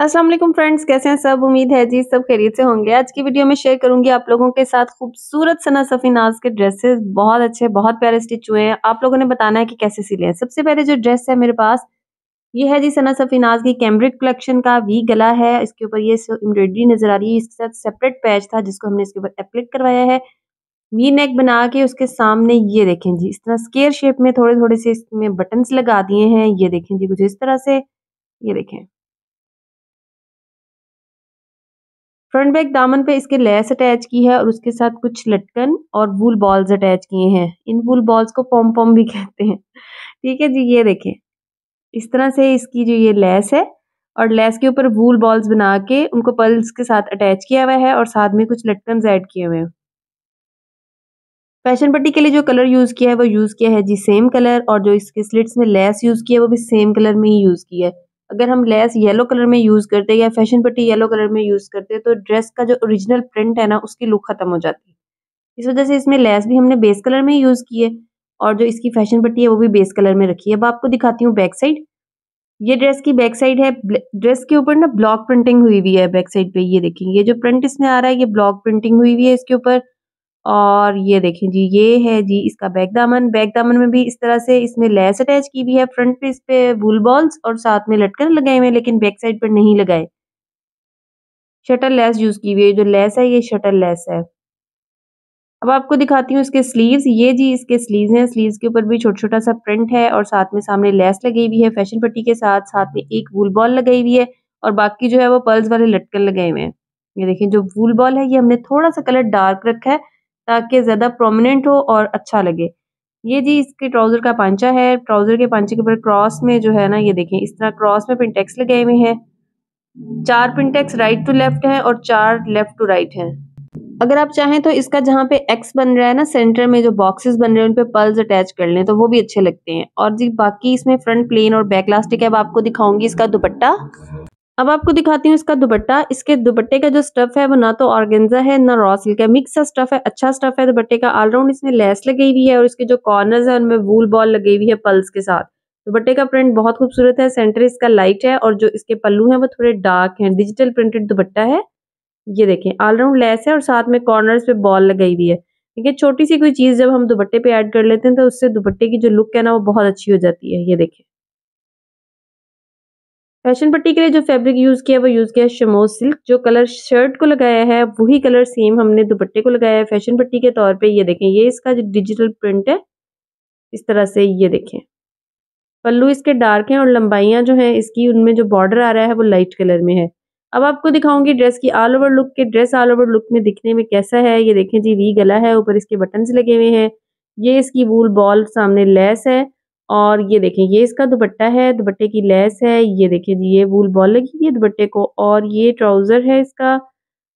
Aslam friends कैसे हैं सब उम्मीद है जी सब खैरियत से होंगे आज की वीडियो में शेयर करूंगी आप लोगों के साथ खूबसूरत सना सफीनाज के ड्रेसेस बहुत अच्छे बहुत प्यारे स्टिच हुए हैं आप लोगों ने बताना है कि कैसे सिले हैं सबसे पहले जो ड्रेस है मेरे पास ये है जी सना सफीनाज की कैम्ब्रिक कलेक्शन का वी गला है इसके ऊपर ये एम्ब्रॉयडरी नजर आ रही है इसके साथ सेपरेट पैच था जिसको हमने इसके ऊपर एप्लिक करवाया है वी नेक बना के उसके सामने ये देखें जी इस तरह स्केयर शेप में थोड़े थोड़े से इसमें बटन्स लगा दिए हैं ये देखें जी कुछ इस तरह से ये देखें फ्रंट बैक दामन पे इसके लेस अटैच की है और उसके साथ कुछ लटकन और वूल बॉल्स अटैच किए हैं इन वूल बॉल्स को पॉम पॉम भी कहते हैं ठीक है जी ये देखें इस तरह से इसकी जो ये लेस है और लेस के ऊपर वूल बॉल्स बना के उनको पल्स के साथ अटैच किया हुआ है और साथ में कुछ लटकन ऐड किए हुए हैं फैशन पट्टी के लिए जो कलर यूज़ किया है वो यूज़ किया है जी सेम कलर और जो इसके स्लिट्स में लेस यूज़ किया है वो भी सेम कलर में ही यूज़ किया है अगर हम लेस येलो कलर में यूज करते हैं या फैशन पट्टी येलो कलर में यूज करते हैं तो ड्रेस का जो ओरिजिनल प्रिंट है ना उसकी लुक खत्म हो जाती है इस वजह से इसमें लेस भी हमने बेस कलर में यूज की है और जो इसकी फैशन पट्टी है वो भी बेस कलर में रखी है अब आपको दिखाती हूँ बैक साइड ये ड्रेस की बैक साइड है ड्रेस के ऊपर ना ब्लॉक प्रिंटिंग हुई हुई है बैक साइड पे ये देखेंगे ये जो प्रिंट इसमें आ रहा है ये ब्लॉक प्रिंटिंग हुई हुई है इसके ऊपर और ये देखें जी ये है जी इसका बैक दामन बैक दामन में भी इस तरह से इसमें लेस अटैच की हुई है फ्रंट पे इस पे वूल बॉल्स और साथ में लटकन लगाए हुए हैं लेकिन बैक साइड पर नहीं लगाए शटर लेस यूज की हुई है जो लेस है ये शटर लेस है अब आपको दिखाती हूँ इसके स्लीव्स ये जी इसके स्लीव्स हैं स्लीव्स के ऊपर भी छोटा छोटा सा प्रिंट है और साथ में सामने लेस लगी हुई है फैशन पट्टी के साथ साथ में एक वूल बॉल लगाई हुई है और बाकी जो है वो पर्ल्स वाले लटकन लगाए हुए हैं ये देखिए जो वूल बॉल है ये हमने थोड़ा सा कलर डार्क रखा है ताकि ज्यादा प्रोमिनेंट हो और अच्छा लगे ये जी इसके ट्राउजर का पांचा है ट्राउजर के पांचे के ऊपर क्रॉस में जो है ना ये देखें इस तरह क्रॉस में पिंटेक्स लगाए हुए हैं चार पिंटेक्स राइट टू लेफ्ट है और चार लेफ्ट टू राइट है अगर आप चाहें तो इसका जहाँ पे एक्स बन रहा है ना सेंटर में जो बॉक्सेस बन रहे हैं उन पे पल्स अटैच कर लें तो वो भी अच्छे लगते हैं और जी बाकी इसमें फ्रंट प्लेन और बैक लास्टिक है अब आपको दिखाऊंगी इसका दुपट्टा अब आपको दिखाती हूँ इसका दुपट्टा इसके दुपट्टे का जो स्टफ है वो ना तो ऑर्गेंजा है ना रॉ सिल्क है मिक्स स्टफ है अच्छा स्टफ है दुपट्टे का ऑलराउंड इसमें लेस लगी हुई है और इसके जो कॉर्नर्स है उनमें वूल बॉल लगी हुई है पल्स के साथ दुपट्टे का प्रिंट बहुत खूबसूरत है सेंटर इसका लाइट है और जो इसके पल्लू है वो थोड़े डार्क है डिजिटल प्रिंटेड दुपट्टा है ये देखें ऑलराउंड लेस है और साथ में कॉर्नर पे बॉल लगाई हुई है ठीक है छोटी सी कोई चीज़ जब हम दुपट्टे पे ऐड कर लेते हैं तो उससे दुपट्टे की जो लुक है ना वो बहुत अच्छी हो जाती है ये देखें फैशन पट्टी के लिए जो फैब्रिक यूज़ किया वो यूज़ किया शमो सिल्क जो कलर शर्ट को लगाया है वही कलर सेम हमने दुपट्टे को लगाया है फैशन पट्टी के तौर पे ये देखें ये इसका जो डिजिटल प्रिंट है इस तरह से ये देखें पल्लू इसके डार्क हैं और लंबाइयां जो हैं इसकी उनमें जो बॉर्डर आ रहा है वो लाइट कलर में है अब आपको दिखाऊंगी ड्रेस की ऑल ओवर लुक के ड्रेस ऑल ओवर लुक में दिखने में कैसा है ये देखें जी वी गला है ऊपर इसके बटन लगे हुए हैं ये इसकी वूल बॉल सामने लेस है और ये देखें ये इसका दुपट्टा है दुपट्टे की लेस है ये देखें जी ये वूल बॉल लगी हुई है दुपट्टे को और ये ट्राउजर है इसका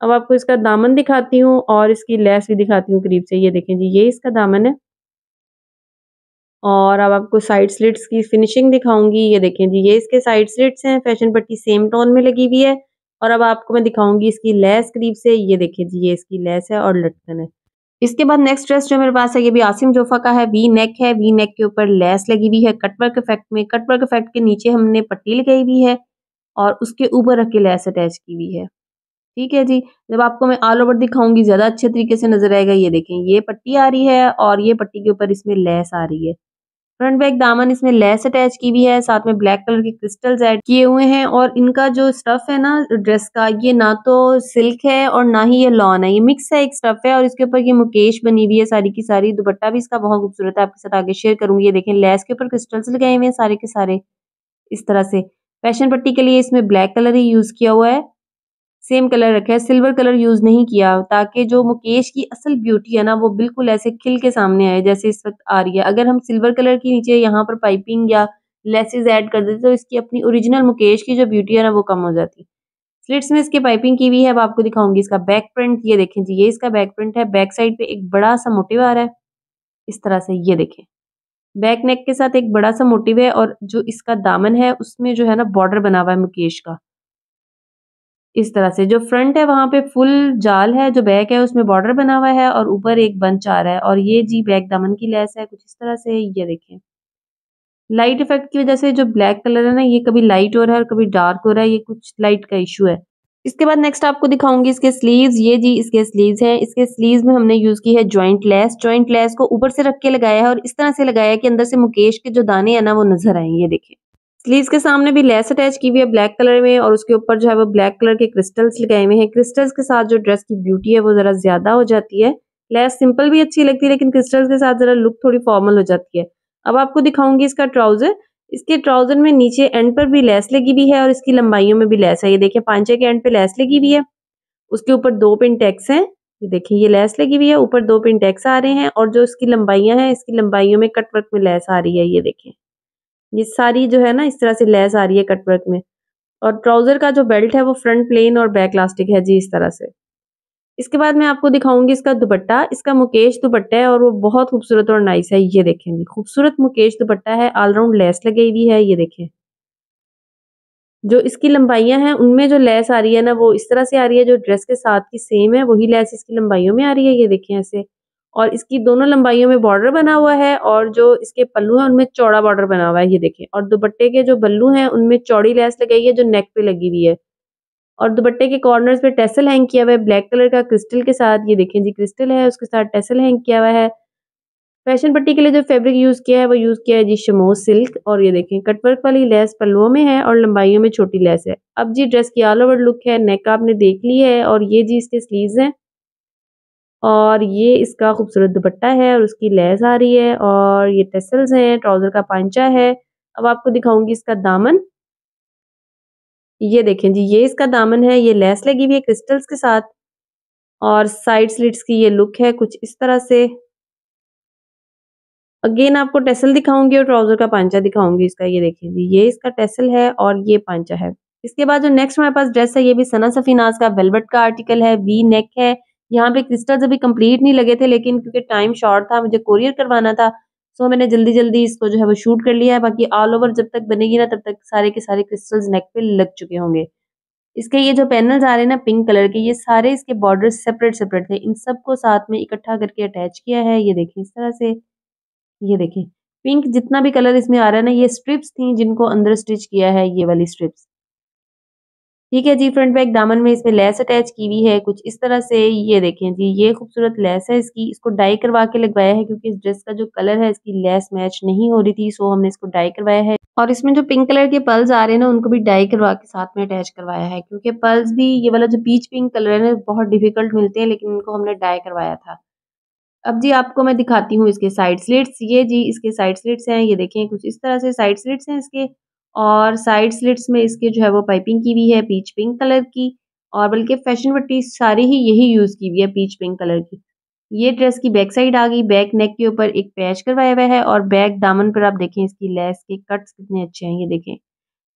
अब आपको इसका दामन दिखाती हूँ और इसकी लेस भी दिखाती हूँ करीब से ये देखें जी ये इसका दामन है और अब आपको साइड स्लिट्स की फिनिशिंग दिखाऊंगी ये देखें जी ये इसके साइड स्लिट्स हैं फैशन पट्टी सेम टोन में लगी हुई है और अब आपको मैं दिखाऊंगी इसकी लेस करीब से ये देखें जी ये इसकी लेस है और लटकन है इसके बाद नेक्स्ट ड्रेस जो मेरे पास है ये भी आसिम जोफा का है वी नेक है वी नेक के ऊपर लेस लगी हुई है कटवर्क इफेक्ट में कटवर्क इफेक्ट के नीचे हमने पट्टी लगाई हुई है और उसके ऊपर रख के लेस अटैच की हुई है ठीक है जी जब आपको मैं ऑल ओवर दिखाऊंगी ज्यादा अच्छे तरीके से नजर आएगा ये देखें ये पट्टी आ रही है और ये पट्टी के ऊपर इसमें लेस आ रही है फ्रंट बैक दामन इसमें लेस अटैच की हुई है साथ में ब्लैक कलर के क्रिस्टल्स ऐड किए हुए हैं और इनका जो स्टफ है ना ड्रेस का ये ना तो सिल्क है और ना ही ये लॉन है ये मिक्स है एक स्टफ है और इसके ऊपर ये मुकेश बनी हुई है सारी की सारी दुपट्टा भी इसका बहुत खूबसूरत है आपके साथ आगे शेयर करूंगी ये देखें लेस के ऊपर क्रिस्टल्स लगाए हुए हैं सारे के सारे इस तरह से फैशन पट्टी के लिए इसमें ब्लैक कलर ही यूज किया हुआ है सेम कलर रखा है सिल्वर कलर यूज नहीं किया ताकि जो मुकेश की असल ब्यूटी है ना वो बिल्कुल ऐसे खिल के सामने आए जैसे इस वक्त आ रही है अगर हम सिल्वर कलर की नीचे यहाँ पर पाइपिंग या लेसेस ऐड कर देते तो इसकी अपनी ओरिजिनल मुकेश की जो ब्यूटी है ना वो कम हो जाती स्लिट्स में इसके पाइपिंग की हुई है अब आपको दिखाऊंगी इसका बैक प्रिंट ये देखें जी ये इसका बैक प्रिंट है बैक साइड पे एक बड़ा सा मोटिव आ रहा है इस तरह से ये देखें बैक नेक के साथ एक बड़ा सा मोटिव है और जो इसका दामन है उसमें जो है ना बॉर्डर बना हुआ है मुकेश का इस तरह से जो फ्रंट है वहां पे फुल जाल है जो बैक है उसमें बॉर्डर बना हुआ है और ऊपर एक बंच आ रहा है और ये जी बैक दामन की लेस है कुछ इस तरह से ये देखें लाइट इफेक्ट की वजह से जो ब्लैक कलर है ना ये कभी लाइट हो रहा है और कभी डार्क हो रहा है ये कुछ लाइट का इशू है इसके बाद नेक्स्ट आपको दिखाऊंगी इसके स्लीव्स ये जी इसके स्लीव्स हैं इसके स्लीव्स में हमने यूज की है ज्वाइंट लेस ज्वाइंट लेस को ऊपर से रख के लगाया है और इस तरह से लगाया है कि अंदर से मुकेश के जो दाने हैं ना वो नजर आए ये देखें स्लीव्स के सामने भी लेस अटैच की हुई है ब्लैक कलर में और उसके ऊपर जो है वो ब्लैक कलर के क्रिस्टल्स लगाए हुए हैं क्रिस्टल्स के साथ जो ड्रेस की ब्यूटी है वो जरा ज्यादा हो जाती है लेस सिंपल भी अच्छी लगती है लेकिन क्रिस्टल्स के साथ जरा लुक थोड़ी फॉर्मल हो जाती है अब आपको दिखाऊंगी इसका ट्राउजर इसके ट्राउजर में नीचे एंड पर भी लेस लगी हुई है और इसकी लंबाइयों में भी लेस है ये देखिए पांचे के एंड पे लेस लगी हुई है उसके ऊपर दो पिन टैक्स हैं ये देखिए ये लेस लगी हुई है ऊपर दो पिन टैक्स आ रहे हैं और जो इसकी लंबाइयां हैं इसकी लंबाइयों में कटवर्क में लेस आ रही है ये देखें ये सारी जो है ना इस तरह से लेस आ रही है कटवर्क में और ट्राउजर का जो बेल्ट है वो फ्रंट प्लेन और बैक लास्टिक है जी इस तरह से इसके बाद मैं आपको दिखाऊंगी इसका दुपट्टा इसका मुकेश दुपट्टा है और वो बहुत खूबसूरत और नाइस है ये देखें जी खूबसूरत मुकेश दुपट्टा है ऑलराउंड लेस लगी हुई है ये देखें जो इसकी लंबाइयां हैं उनमें जो लेस आ रही है ना वो इस तरह से आ रही है जो ड्रेस के साथ की सेम है वही लेस इसकी लंबाइयों में आ रही है ये देखें ऐसे और इसकी दोनों लंबाइयों में बॉर्डर बना हुआ है और जो इसके पल्लू हैं उनमें चौड़ा बॉर्डर बना हुआ है ये देखें और दुपट्टे के जो बल्लू हैं उनमें चौड़ी लेस लगाई है जो नेक पे लगी हुई है और दुपट्टे के कॉर्नर्स पे टेसल हैंग किया हुआ है ब्लैक कलर का क्रिस्टल के साथ ये देखें जी क्रिस्टल है उसके साथ टेसल हैंग किया हुआ है फैशन पट्टी के लिए जो फेब्रिक यूज़ किया है वो यूज़ किया है जी शमो सिल्क और ये देखें कटवर्क वाली लेस पल्लुओं में है और लंबाइयों में छोटी लेस है अब जी ड्रेस की ऑल ओवर लुक है नेक आपने देख ली है और ये जी इसके स्लीव है और ये इसका खूबसूरत दुपट्टा है और उसकी लैस आ रही है और ये टेसल्स हैं ट्राउजर का पांचा है अब आपको दिखाऊंगी इसका दामन ये देखें जी ये इसका दामन है ये लेस लगी हुई है क्रिस्टल्स के साथ और साइड स्लिट्स की ये लुक है कुछ इस तरह से अगेन आपको टेसल दिखाऊंगी और ट्राउजर का पांचा दिखाऊंगी इसका ये देखें जी ये इसका टेसल है और ये पांचा है इसके बाद जो नेक्स्ट हमारे पास ड्रेस है ये भी सना सफीनाज का वेलवेट का आर्टिकल है वी नेक है यहाँ पे क्रिस्टल्स अभी कंप्लीट नहीं लगे थे लेकिन क्योंकि टाइम शॉर्ट था मुझे कोरियर करवाना था सो मैंने जल्दी जल्दी इसको जो है वो शूट कर लिया है बाकी ऑल ओवर जब तक बनेगी ना तब तक सारे के सारे क्रिस्टल्स नेक पे लग चुके होंगे इसके ये जो पैनल्स आ रहे हैं ना पिंक कलर के ये सारे इसके बॉर्डर सेपरेट सेपरेट थे इन सबको साथ में इकट्ठा करके अटैच किया है ये देखें इस तरह से ये देखें पिंक जितना भी कलर इसमें आ रहा है ना ये स्ट्रिप्स थी जिनको अंदर स्टिच किया है ये वाली स्ट्रिप्स ठीक है जी फ्रंट बैक दामन में इसमें लेस अटैच की हुई है कुछ इस तरह से ये देखें जी ये खूबसूरत लेस है इसकी इसको डाई करवा के लगवाया है क्योंकि इस ड्रेस का जो कलर है इसकी लेस मैच नहीं हो रही थी सो हमने इसको डाई करवाया है और इसमें जो पिंक कलर के पल्स आ रहे हैं ना उनको भी डाई करवा के साथ में अटैच करवाया है क्योंकि पल्स भी ये वाला जो पीच पिंक कलर है ना बहुत डिफिकल्ट मिलते हैं लेकिन इनको हमने डाई करवाया था अब जी आपको मैं दिखाती हूँ इसके साइड स्लिट्स ये जी इसके साइड स्लिट्स हैं ये देखें कुछ इस तरह से साइड स्लिट्स हैं इसके और साइड स्लिट्स में इसके जो है वो पाइपिंग की हुई है पीच पिंक कलर की और बल्कि फैशन वटी सारी ही यही यूज़ की हुई है पीच पिंक कलर की ये ड्रेस की बैक साइड आ गई बैक नेक के ऊपर एक पैच करवाया हुआ है और बैक दामन पर आप देखें इसकी लेस के कट्स कितने अच्छे हैं ये देखें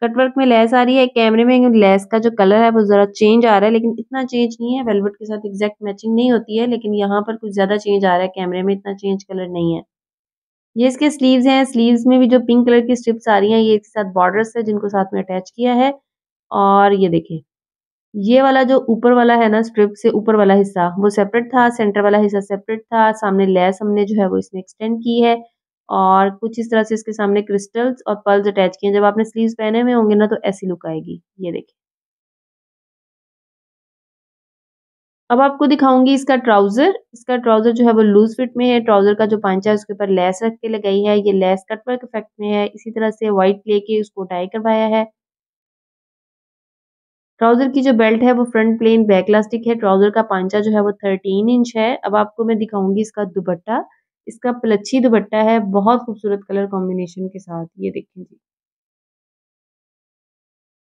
कटवर्क में लेस आ रही है कैमरे में लेस का जो कलर है वो ज़रा चेंज आ रहा है लेकिन इतना चेंज नहीं है वेलवेट के साथ एग्जैक्ट मैचिंग नहीं होती है लेकिन यहाँ पर कुछ ज़्यादा चेंज आ रहा है कैमरे में इतना चेंज कलर नहीं है ये इसके स्लीव्स हैं स्लीव्स में भी जो पिंक कलर की स्ट्रिप्स आ रही हैं ये इसके साथ बॉर्डर्स है जिनको साथ में अटैच किया है और ये देखें ये वाला जो ऊपर वाला है ना स्ट्रिप से ऊपर वाला हिस्सा वो सेपरेट था सेंटर वाला हिस्सा सेपरेट था सामने लेस हमने जो है वो इसमें एक्सटेंड की है और कुछ इस तरह से इसके सामने क्रिस्टल्स और पर्ल्स अटैच किए हैं जब आपने स्लीव्स पहने हुए होंगे ना तो ऐसी लुक आएगी ये देखें अब आपको दिखाऊंगी इसका ट्राउजर इसका ट्राउजर जो है वो लूज फिट में है ट्राउजर का जो पांचा है उसके ऊपर लेस रख के लगाई है ये लेस कटवर्क इफेक्ट में है इसी तरह से व्हाइट लेके उसको टाई करवाया है ट्राउजर की जो बेल्ट है वो फ्रंट प्लेन बैक लास्टिक है ट्राउजर का पांचा जो है वो थर्टीन इंच है अब आपको मैं दिखाऊंगी इसका दुपट्टा इसका पलच्छी दुपट्टा है बहुत खूबसूरत कलर कॉम्बिनेशन के साथ ये देखें जी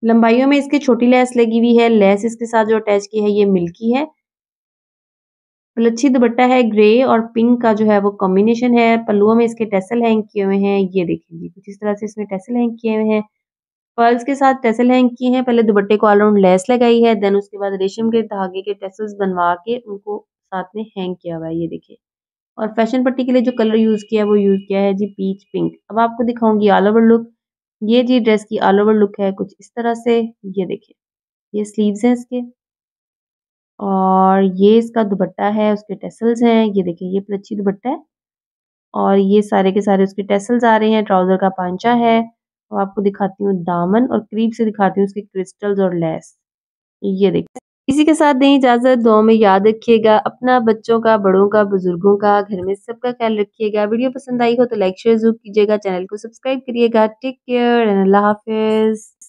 लंबाइयों में इसके छोटी लैस लगी हुई है लेस इसके साथ जो अटैच की है ये मिल्की है गलच्छी दुपट्टा है ग्रे और पिंक का जो है वो कॉम्बिनेशन है पल्लुओं में इसके टेसल हैंग किए हुए हैं ये देखें जी कुछ इस तरह से इसमें टेसल हैंग किए हुए हैं पर्ल्स के साथ टेसल हैंग किए हैं पहले दुपट्टे को ऑलराउंड लेस लगाई है देन उसके बाद रेशम के धागे के टेसल्स बनवा के उनको साथ में हैंग किया हुआ है ये देखिए और फैशन पट्टी के लिए जो कलर यूज़ किया है वो यूज़ किया है जी पीच पिंक अब आपको दिखाऊंगी ऑल ओवर लुक ये जी ड्रेस की ऑल ओवर लुक है कुछ इस तरह से ये देखिए ये स्लीव्स हैं इसके और ये इसका दुपट्टा है उसके टेसल्स हैं ये देखिए ये प्लची दुपट्टा है और ये सारे के सारे उसके टेसल्स आ रहे हैं ट्राउजर का पांचा है और आपको दिखाती हूँ दामन और करीब से दिखाती हूँ उसके क्रिस्टल्स और लेस ये देखिए इसी के साथ दें इजाजत दो में याद रखिएगा अपना बच्चों का बड़ों का बुजुर्गों का घर में सबका ख्याल रखिएगा वीडियो पसंद आई हो तो लाइक शेयर जरूर कीजिएगा चैनल को सब्सक्राइब करिएगा टेक केयर एंड अल्लाह हाफिज